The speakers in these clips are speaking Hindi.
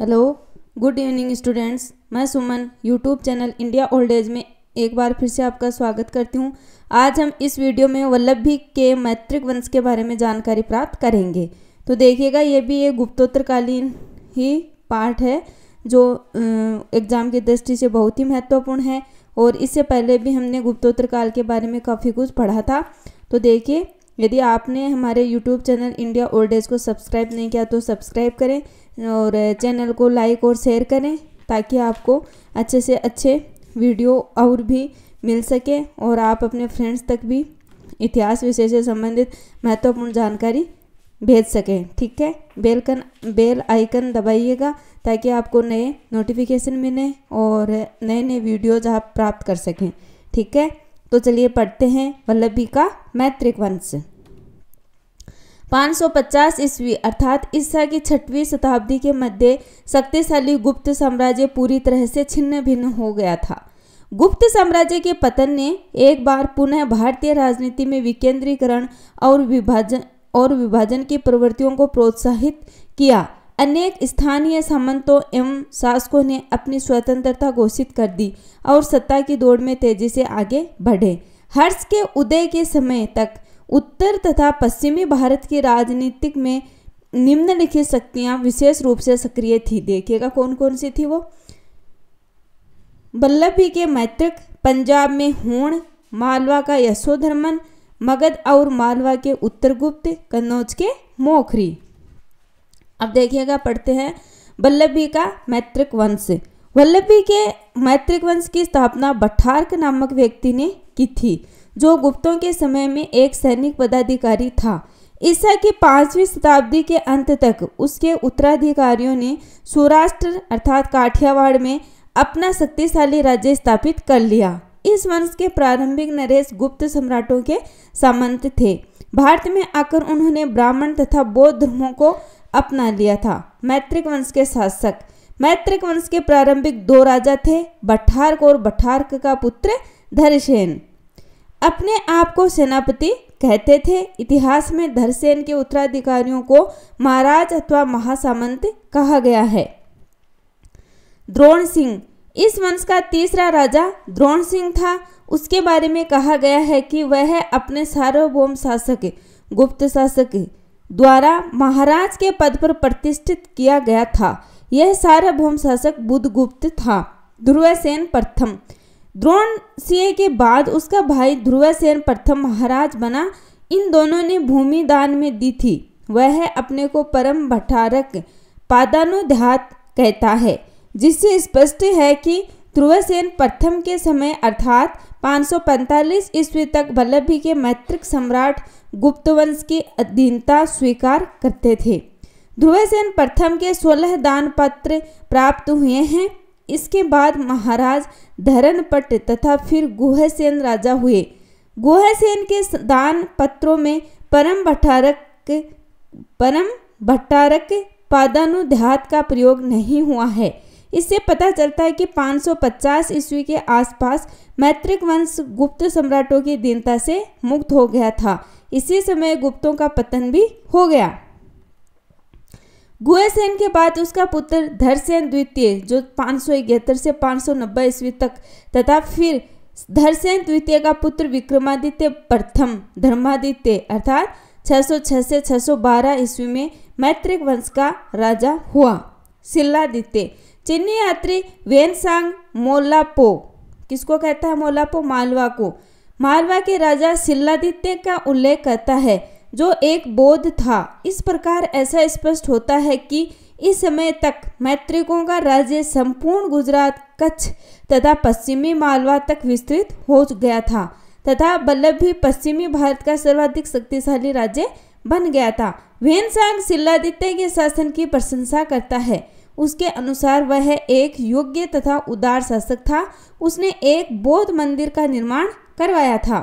हेलो गुड इवनिंग स्टूडेंट्स मैं Suman YouTube channel India old age में एक बार फिर से आपका स्वागत करती हूँ आज हम इस वीडियो में वल्लभ भी के मैत्रिक वंश के बारे में जानकारी प्राप्त करेंगे तो देखिएगा ये भी एक गुप्तोत्तरकालीन ही पाठ है जो एग्ज़ाम की दृष्टि से बहुत ही महत्वपूर्ण है और इससे पहले भी हमने गुप्तोत्तर काल के बारे में काफ़ी कुछ पढ़ा था तो देखिए यदि आपने हमारे YouTube channel India old age को सब्सक्राइब नहीं किया तो सब्सक्राइब करें और चैनल को लाइक और शेयर करें ताकि आपको अच्छे से अच्छे वीडियो और भी मिल सके और आप अपने फ्रेंड्स तक भी इतिहास विषय से संबंधित महत्वपूर्ण जानकारी भेज सकें ठीक है बेल कन बेल आइकन दबाइएगा ताकि आपको नए नोटिफिकेशन मिलें और नए नए वीडियोज आप प्राप्त कर सकें ठीक है तो चलिए पढ़ते हैं वल्लभी का मैत्रिक वंश 550 ईस्वी अर्थात ईसा की छठवीं शताब्दी के मध्य शक्तिशाली गुप्त साम्राज्य पूरी तरह से छिन्न भिन्न हो गया था गुप्त साम्राज्य के पतन ने एक बार पुनः भारतीय राजनीति में विकेंद्रीकरण और विभाजन और विभाजन की प्रवृत्तियों को प्रोत्साहित किया अनेक स्थानीय सामंतों एवं शासकों ने अपनी स्वतंत्रता घोषित कर दी और सत्ता की दौड़ में तेजी से आगे बढ़े हर्ष के उदय के समय तक उत्तर तथा पश्चिमी भारत की राजनीतिक में निम्नलिखित शक्तियां विशेष रूप से सक्रिय थी देखिएगा कौन कौन सी थी वो बल्लभी के मैत्रक पंजाब में होण मालवा का यशोधर्मन मगध और मालवा के उत्तरगुप्त कन्नौज के मोखरी अब देखिएगा पढ़ते हैं वल्लभी का मैत्रिक वंश वल्लभी के मैत्रिक वंश की स्थापना भट्टार्क नामक व्यक्ति ने की थी जो गुप्तों के समय में एक सैनिक पदाधिकारी था ईसा की पांचवी शताब्दी के अंत तक उसके उत्तराधिकारियों ने सौराष्ट्र अर्थात काठियावाड़ में अपना शक्तिशाली राज्य स्थापित कर लिया इस वंश के प्रारंभिक नरेश गुप्त सम्राटों के सामंत थे भारत में आकर उन्होंने ब्राह्मण तथा बौद्ध धर्मों को अपना लिया था मैत्रिक वंश के शासक मैत्रिक वंश के प्रारंभिक दो राजा थे बठार्क और बठार्क का पुत्र धरसेन अपने आप को सेनापति कहते थे इतिहास में धरसेन के उत्तराधिकारियों को महाराज अथवा महासामंत कहा गया है द्रोण सिंह इस वंश का तीसरा राजा द्रोण सिंह था उसके बारे में कहा गया है कि वह अपने सार्वभौम शासक गुप्त शासक द्वारा महाराज के पद पर प्रतिष्ठित किया गया था यह सार्वभौम शासक बुद्धगुप्त था ध्रुवसेन प्रथम द्रोण सिंह के बाद उसका भाई ध्रुवसेन प्रथम महाराज बना इन दोनों ने भूमि दान में दी थी वह अपने को परम भटारक पादानुध्यात कहता है जिससे स्पष्ट है कि ध्रुवसेन प्रथम के समय अर्थात 545 ईस्वी तक वल्लभी के मैत्रिक सम्राट गुप्त वंश की अधीनता स्वीकार करते थे ध्रुवसेन प्रथम के 16 दान पत्र प्राप्त हुए हैं इसके बाद महाराज धरणपट तथा फिर गुहसेन राजा हुए गुहसेन के दान पत्रों में परम भट्टारक परम भट्टारक पादानुध्यात का प्रयोग नहीं हुआ है इससे पता चलता है कि 550 सौ ईस्वी के आसपास मैत्रिक वंश गुप्त सम्राटों की दीनता से मुक्त हो गया था इसी समय गुप्तों का पतन भी हो गया गुहेसेन के बाद उसका पुत्र धरसेन द्वितीय जो पाँच से 590 ईस्वी तक तथा फिर धरसेन द्वितीय का पुत्र विक्रमादित्य प्रथम धर्मादित्य अर्थात 606 से 612 ईस्वी में मैत्रिक वंश का राजा हुआ शिलादित्य चीनी यात्री वेनसांग मोलापो किसको कहता है मोलापो मालवा को मालवा के राजा सिल्लादित्य का उल्लेख करता है जो एक बोध था इस प्रकार ऐसा स्पष्ट होता है कि इस समय तक मैत्रिकों का राज्य संपूर्ण गुजरात कच्छ तथा पश्चिमी मालवा तक विस्तृत हो गया था तथा बल्लभ भी पश्चिमी भारत का सर्वाधिक शक्तिशाली राज्य बन गया था वेनसांग सिल्लादित्य के शासन की प्रशंसा करता है उसके अनुसार वह एक योग्य तथा उदार शासक था उसने एक बौद्ध मंदिर का निर्माण करवाया था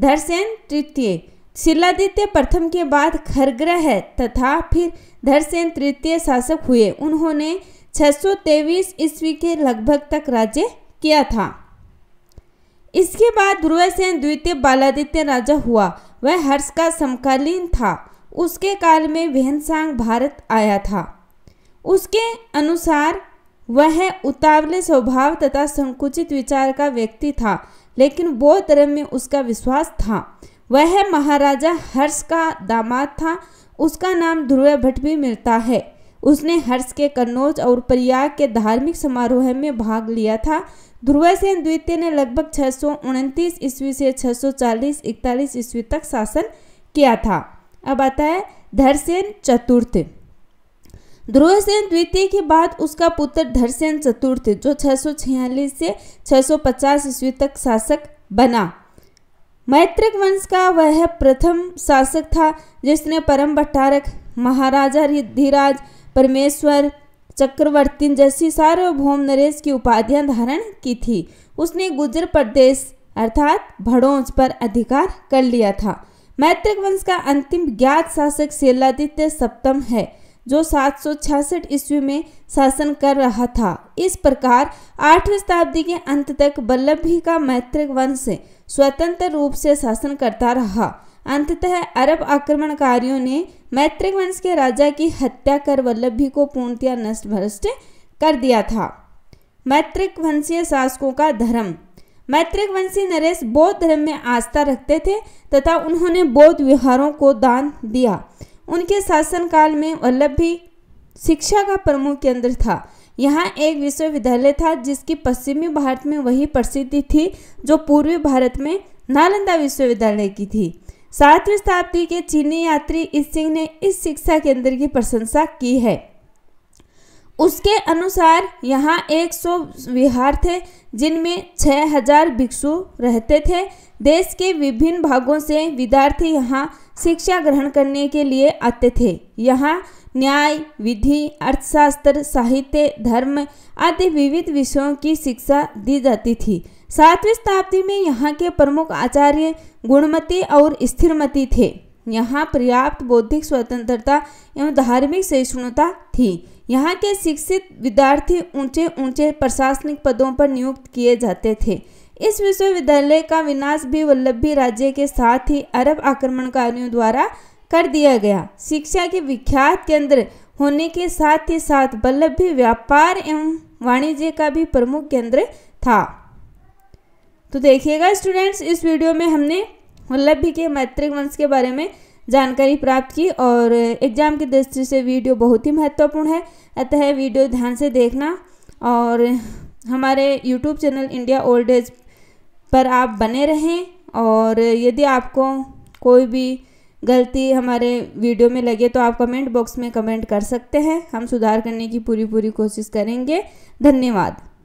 धरसेन तृतीय शिलादित्य प्रथम के बाद खरग्रह तथा फिर धरसेन तृतीय शासक हुए उन्होंने 623 ईस्वी के लगभग तक राज्य किया था इसके बाद ध्रुवसेन द्वितीय बालादित्य राजा हुआ वह हर्ष का समकालीन था उसके काल में वेहनसांग भारत आया था उसके अनुसार वह उतावले स्वभाव तथा संकुचित विचार का व्यक्ति था लेकिन बौद्ध धर्म में उसका विश्वास था वह महाराजा हर्ष का दामाद था उसका नाम ध्रुव भट्ट भी मिलता है उसने हर्ष के कन्नौज और प्रयाग के धार्मिक समारोह में भाग लिया था ध्रुवसेन द्वितीय ने लगभग छः सौ ईस्वी से 640 इकतालीस ईस्वी तक शासन किया था अब आता है धरसेन चतुर्थ ध्रुवसेन द्वितीय के बाद उसका पुत्र धरसेन चतुर्थ जो 646 से 650 ईस्वी तक शासक बना मैत्रक वंश का वह प्रथम शासक था जिसने परम भट्टारक महाराजा रिद्धिराज परमेश्वर चक्रवर्ती जैसी सार्वभौम नरेश की उपाधियां धारण की थी उसने गुजर प्रदेश अर्थात भड़ोंच पर अधिकार कर लिया था मैत्रक वंश का अंतिम ज्ञात शासक शैलादित्य सप्तम है जो छियासठ ईस्वी में शासन कर रहा था इस प्रकार आठवीं शताब्दी के अंत तक वल्लभ का मैत्रिक वंश स्वतंत्र रूप से शासन करता रहा अंततः अरब आक्रमणकारियों ने मैत्रिक वंश के राजा की हत्या कर वल्लभ भी को पूर्णतया नष्ट भ्रष्ट कर दिया था मैत्रिक वंशीय शासकों का धर्म मैत्रिक वंशी नरेश बौद्ध धर्म में आस्था रखते थे तथा उन्होंने बौद्ध विहारों को दान दिया उनके शासनकाल में वल्लभ भी शिक्षा का प्रमुख केंद्र था यहाँ एक विश्वविद्यालय था जिसकी पश्चिमी भारत में वही प्रसिद्धि थी जो पूर्वी भारत में नालंदा विश्वविद्यालय की थी सातवीं शताब्दी के चीनी यात्री इस सिंह ने इस शिक्षा केंद्र की प्रशंसा की है उसके अनुसार यहाँ एक सौ विहार थे जिनमें छः हजार भिक्षु रहते थे देश के विभिन्न भागों से विद्यार्थी यहाँ शिक्षा ग्रहण करने के लिए आते थे यहाँ न्याय विधि अर्थशास्त्र साहित्य धर्म आदि विविध विषयों की शिक्षा दी जाती थी सातवीं शताब्दी में यहाँ के प्रमुख आचार्य गुणमती और स्थिरमती थे यहाँ पर्याप्त बौद्धिक स्वतंत्रता एवं धार्मिक सहिष्णुता थी यहाँ के शिक्षित विद्यार्थी ऊंचे ऊंचे प्रशासनिक पदों पर नियुक्त किए जाते थे इस विश्वविद्यालय का विनाश भी वल्लभी राज्य के साथ ही अरब आक्रमणकारियों द्वारा कर दिया गया शिक्षा के विख्यात केंद्र होने के साथ ही साथ वल्लभी व्यापार एवं वाणिज्य का भी प्रमुख केंद्र था तो देखिएगा स्टूडेंट्स इस वीडियो में हमने वल्लभी मतलब के मैत्रिक वंश के बारे में जानकारी प्राप्त की और एग्जाम की दृष्टि से वीडियो बहुत ही महत्वपूर्ण है अतः वीडियो ध्यान से देखना और हमारे YouTube channel India old age पर आप बने रहें और यदि आपको कोई भी गलती हमारे वीडियो में लगे तो आप कमेंट बॉक्स में कमेंट कर सकते हैं हम सुधार करने की पूरी पूरी कोशिश करेंगे धन्यवाद